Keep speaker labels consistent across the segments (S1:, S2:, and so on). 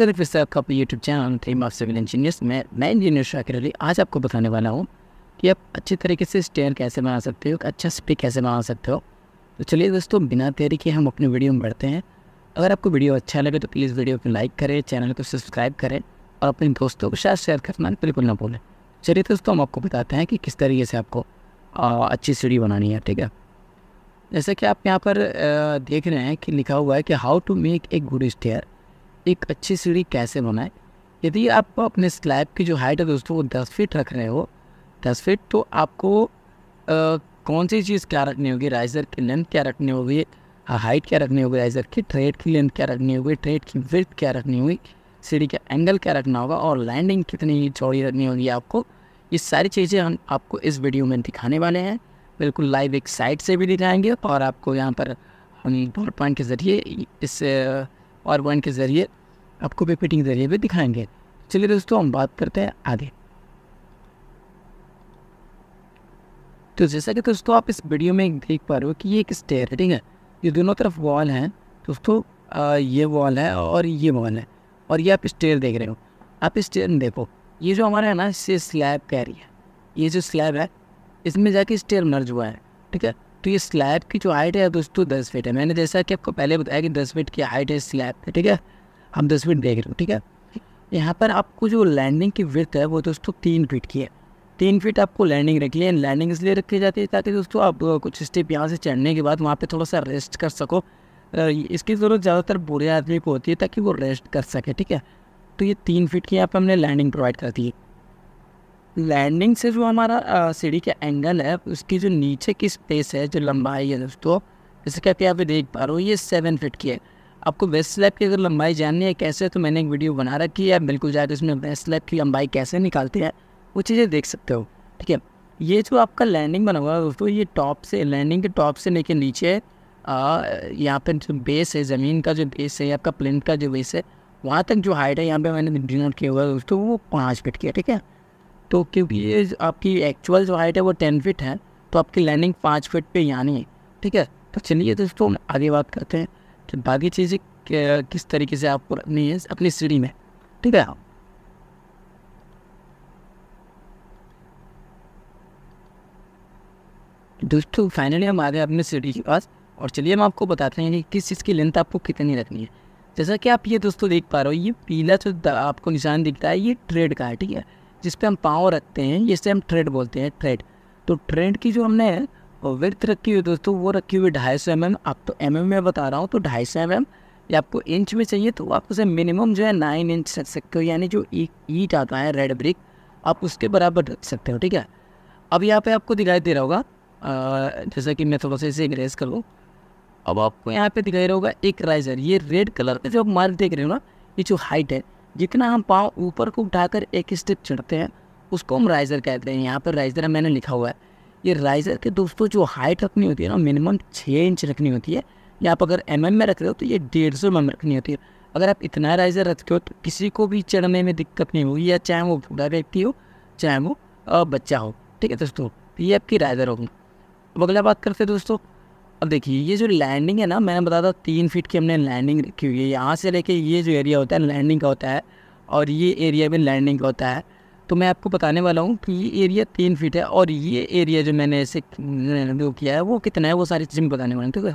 S1: sir फिर से आपका अपना YouTube channel theme of civil engineers मैं मैं इंजीनियर शाकिर अली आज आपको बताने वाला हूँ कि आप अच्छे तरीके से स्टेयर कैसे बना सकते हो अच्छा स्पीक कैसे बना सकते हो तो चलिए दोस्तों बिना तेरी के हम अपने वीडियो में बढ़ते हैं अगर आपको वीडियो अच्छा लगे तो प्लीज़ वीडियो को लाइक करें चैनल को सब्सक्राइब करें और अपने दोस्तों के साथ शेयर करना बिल्कुल ना भूलें चलिए दोस्तों हम आपको बताते हैं कि किस तरीके से आपको अच्छी सीढ़ी बनानी है ठीक है जैसे कि आप यहाँ पर देख रहे हैं कि लिखा हुआ है कि how to make a good stair एक अच्छी सीढ़ी कैसे बनाए यदि आप अपने स्लैब की जो हाइट है दोस्तों वो दस फीट रख रहे हो दस फीट तो आपको आ, कौन सी चीज़ क्या रखनी होगी राइजर की लेंथ क्या रखनी होगी हाइट क्या रखनी होगी राइजर की ट्रेड की लेंथ क्या रखनी होगी ट्रेड की विथ क्या रखनी होगी सीढ़ी का एंगल क्या रखना होगा और लैंडिंग कितनी चौड़ी रखनी होगी आपको ये सारी चीज़ें हम आपको इस वीडियो में दिखाने वाले हैं बिल्कुल लाइव एक साइड से भी दिखाएंगे और आपको यहाँ पर हम पावर पॉइंट के ज़रिए इस और वन के ज़रिए आपको पिपिटिंग के ज़रिए भी दिखाएंगे चलिए दोस्तों हम बात करते हैं आगे तो जैसा कि दोस्तों आप इस वीडियो में देख पा रहे हो कि ये एक स्टेयर है ठीक है ये दोनों तरफ वॉल हैं दोस्तों ये वॉल है और ये वॉल है और ये आप स्टेयर देख रहे हो आप स्टेयर देखो ये जो हमारा है ना इससे स्लैब कह रही है ये जो स्लैब है इसमें जाके स्टेयर मर्ज हुआ है ठीक है तो ये स्लैब की जो हाइट है दोस्तों दस फीट है मैंने जैसा कि आपको पहले बताया कि दस फीट की हाइट है स्लैब है ठीक है हम दस फीट देख रहे हो ठीक है यहाँ पर आपको जो लैंडिंग की विथ है वो दोस्तों तीन फीट की है तीन फीट आपको लैंडिंग रख ली है लैंडिंग इसलिए रखी जाती है ताकि दोस्तों आप कुछ स्टेप यहाँ से चढ़ने के बाद वहाँ पर थोड़ा सा रेस्ट कर सको इसकी ज़रूरत ज़्यादातर बुरे आदमी को होती है ताकि वो रेस्ट कर सके ठीक है तो ये तीन फीट की यहाँ पर हमने लैंडिंग प्रोवाइड कर दी है लैंडिंग से जो हमारा सीढ़ी का एंगल है उसकी जो नीचे की स्पेस है जो लंबाई है दोस्तों जैसे कि आप देख पा रहे हो ये सेवन फिट की है आपको वेस्ट स्लैब की अगर लंबाई जाननी है कैसे तो मैंने एक वीडियो बना रखी है बिल्कुल जाकर उसमें वेस्ट स्लैब की लंबाई कैसे निकालते हैं वो चीज़ें देख सकते हो ठीक है ये जो आपका लैंडिंग बना हुआ है दोस्तों ये टॉप से लैंडिंग के टॉप से लेके नीचे यहाँ पर जो बेस है ज़मीन का जो बेस है आपका प्लेन का जो बेस है वहाँ तक जो हाइट है यहाँ पे मैंने डिनोट किया हुआ है दोस्तों वो पाँच फिट की है ठीक है तो क्योंकि ये आपकी एक्चुअल जो हाइट है वो टेन फिट है तो आपकी लैंडिंग पाँच फिट पे यानी है ठीक है तो चलिए दोस्तों आगे बात करते हैं कि तो बाकी चीज़ें किस तरीके से आपको रखनी है अपनी सीढ़ी में ठीक है दोस्तों फाइनली हम आ गए अपने सीढ़ी के पास और चलिए हम आपको बताते हैं कि किस चीज़ की लेंथ आपको कितनी रखनी है जैसा कि आप ये दोस्तों देख पा रहे हो ये पीला जो आपको निशान दिखता है ये ट्रेड का है ठीक है जिस पर हम पाँव रखते हैं जिससे हम ट्रेड बोलते हैं ट्रेड तो ट्रेड की जो हमने विर्थ रखी हुई दोस्तों वो रखी हुई ढाई सौ एम एम आप तो एम mm एम में बता रहा हूँ तो ढाई सौ एम एम या आपको इंच में चाहिए तो आप उसे मिनिमम जो है नाइन इंच रख सकते हो यानी जो ईट e, आता है रेड ब्रिक आप उसके बराबर रख सकते हो ठीक है अब यहाँ पे आपको दिखाई दे रहा होगा जैसे कि मैं थोड़ा सा इसे इग्रेस कर लूँ अब आपको यहाँ पे दिखाई रहा होगा एक राइजर ये रेड कलर का जो आप मार्क देख रहे हो ना ये जो हाइट है जितना हम पाँव ऊपर को उठाकर एक स्टेप चढ़ते हैं उसको हम राइज़र कहते हैं यहाँ पर राइज़र मैंने लिखा हुआ है ये राइज़र के दोस्तों जो हाइट रखनी होती है ना मिनिमम छः इंच रखनी होती है या आप अगर एम mm में रख रहे हो तो ये डेढ़ सौ एम mm रखनी होती है अगर आप इतना राइज़र रखते हो तो किसी को भी चढ़ने में दिक्कत नहीं होगी या चाहे वो बूढ़ा व्यक्ति हो चाहे वो बच्चा हो ठीक है दोस्तों तो ये आपकी राइज़र होगी अब अगला बात करते हैं दोस्तों अब देखिए ये जो लैंडिंग है ना मैंने बताया था तीन फीट की हमने लैंडिंग रखी हुई है यहाँ से लेके ये जो एरिया होता है लैंडिंग का होता है और ये एरिया भी लैंडिंग का होता है तो मैं आपको बताने वाला हूँ कि ये एरिया तीन फीट है और ये एरिया जो मैंने ऐसे वो किया है वो कितना है वो सारी चीज़ें बताने वाला हूँ ठीक है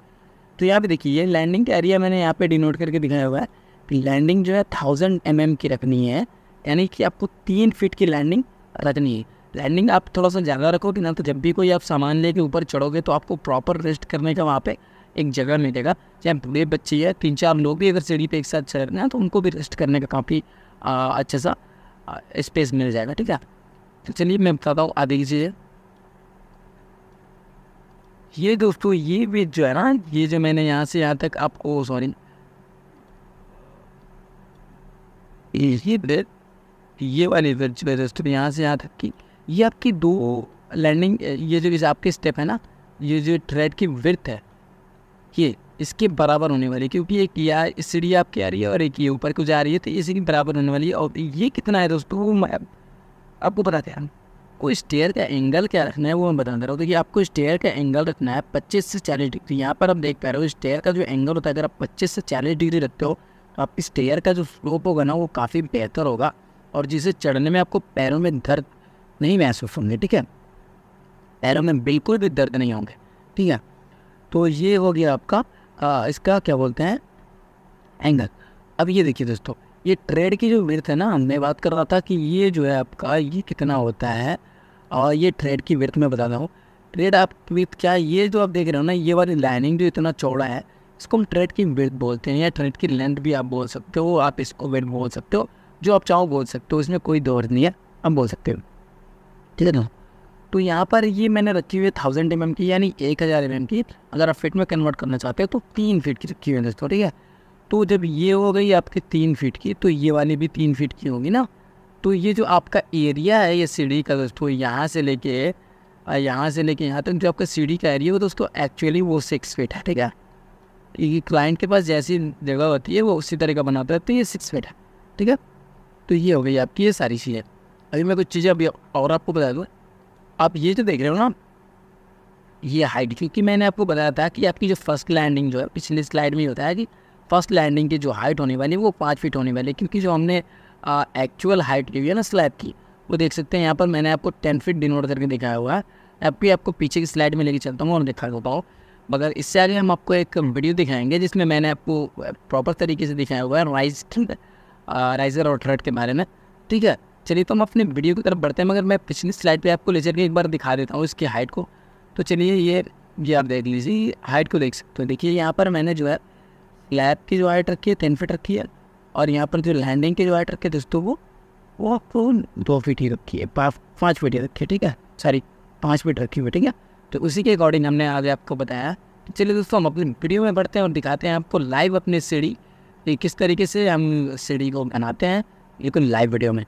S1: तो यहाँ पे देखिए ये लैंडिंग का एरिया मैंने यहाँ पे डिनोट करके दिखाया हुआ है कि लैंडिंग जो है थाउजेंड एम की रखनी है यानी कि आपको तीन फीट की लैंडिंग रखनी है प्लानिंग आप थोड़ा सा ज़्यादा रखो कि ना तो जब भी कोई आप सामान लेके ऊपर चढ़ोगे तो आपको प्रॉपर रेस्ट करने का वहाँ पे एक जगह मिलेगा चाहे बूढ़े बच्चे या तीन चार लोग भी अगर सीढ़ी पे एक साथ चढ़ रहे हैं तो उनको भी रेस्ट करने का काफ़ी अच्छा सा स्पेस मिल जाएगा ठीक है तो चलिए मैं बताता हूँ आधी की चीज़ें ये दोस्तों ये भी जो है ना ये जो मैंने यहाँ से यहाँ तक आपको सॉरी ये ये वाली ब्रेड जो यहाँ से यहाँ तक की ये आपकी दो लैंडिंग ये जो आपके स्टेप है ना ये जो ट्रेड की विर्थ है ये इसके बराबर होने वाली है क्योंकि एक या सीढ़ी आपकी आ रही है और एक ये ऊपर को जा रही है तो इसी के बराबर होने वाली है और ये कितना है दोस्तों वो मैं आपको बताते हैं आपको स्टेयर का एंगल क्या रखना है वो मैं बता दे रहा हूँ देखिए आपको स्टेयर का एंगल रखना है पच्चीस से चालीस डिग्री यहाँ पर आप देख पा रहे हो स्टेयर का जो एंगल होता है अगर आप पच्चीस से चालीस डिग्री रखते हो तो आपकी स्टेयर का जो स्लोप होगा ना वो काफ़ी बेहतर होगा और जिसे चढ़ने में आपको पैरों में दर्द नहीं महसूस होंगे ठीक है पैरों में बिल्कुल भी दर्द नहीं होंगे ठीक है तो ये हो गया आपका आ, इसका क्या बोलते हैं एंगल अब ये देखिए दोस्तों ये ट्रेड की जो विर्थ है ना मैं बात कर रहा था कि ये जो है आपका ये कितना होता है और ये ट्रेड की विर्थ में बता रहा हूँ ट्रेड आप विर्थ क्या है ये जो आप देख रहे हो ना ये वाली लाइनिंग जो इतना चौड़ा है इसको हम ट्रेड की विर्थ बोलते हैं या ट्रेड की लेंथ भी आप बोल सकते हो आप इसको विर्थ बोल सकते हो जो आप चाहो बोल सकते हो इसमें कोई दौर नहीं है आप बोल सकते हो ठीक है ना तो यहाँ पर ये मैंने रखी हुई है थाउजेंड एम की यानी एक हज़ार एम की अगर आप फिट में कन्वर्ट करना चाहते हो तो तीन फीट की रखी हुई है दोस्तों ठीक है तो जब ये हो गई आपकी तीन फीट की तो ये वाली भी तीन फीट की होगी ना तो ये जो आपका एरिया है ये सीढ़ी का दोस्तों यहाँ से लेके यहाँ से लेके यहाँ तक जो आपका सीढ़ी का एरिया हो दोस्तों एक्चुअली वो सिक्स फीट है ठीक है ये क्लाइंट के पास जैसी जगह होती है वो उसी तरह का बनाता है तो ये सिक्स फीट है ठीक है तो ये हो गई आपकी ये सारी चीज़ें अभी मैं कुछ चीज़ें अभी और आपको बता दूँ आप ये जो देख रहे हो ना ये हाइट क्योंकि मैंने आपको बताया था कि आपकी जो फर्स्ट लैंडिंग जो है पिछली स्लाइड में होता है कि फर्स्ट लैंडिंग की जो हाइट होने वाली है वो पाँच फीट होने वाली है क्योंकि जो हमने एक्चुअल हाइट ली है ना स्लैब की वो देख सकते हैं यहाँ पर मैंने आपको टेन फीट डिनोट करके दिखाया हुआ है अब भी आपको पीछे की स्लाइड में लेके चलता हूँ और दिखा देता हूँ मगर इससे आगे हम आपको एक वीडियो दिखाएंगे जिसमें मैंने आपको प्रॉपर तरीके से दिखाया हुआ है राइज राइजर और थ्रेड के बारे में ठीक है चलिए तो हम अपने वीडियो की तरफ बढ़ते हैं मगर मैं पिछली स्लाइड पे आपको ले के एक बार दिखा देता हूँ इसकी हाइट को तो चलिए ये ये आप देख लीजिए हाइट को देख सकते हो देखिए यहाँ पर मैंने जो है लैब की जो हाइट रखी है टेन फिट रखी है और यहाँ पर जो लैंडिंग की जो हाइट रखी है दोस्तों वो वो आपको दो फीट ही रखी है पाँच फीट ही रखी है ठीक है सॉरी पाँच फीट रखी हुई ठीक है तो उसी के अकॉर्डिंग हमने आज आपको बताया तो चलिए दोस्तों हम अपने वीडियो में बढ़ते हैं और दिखाते हैं आपको लाइव अपनी सीढ़ी किस तरीके से हम सीढ़ी को बनाते हैं लेकिन लाइव वीडियो में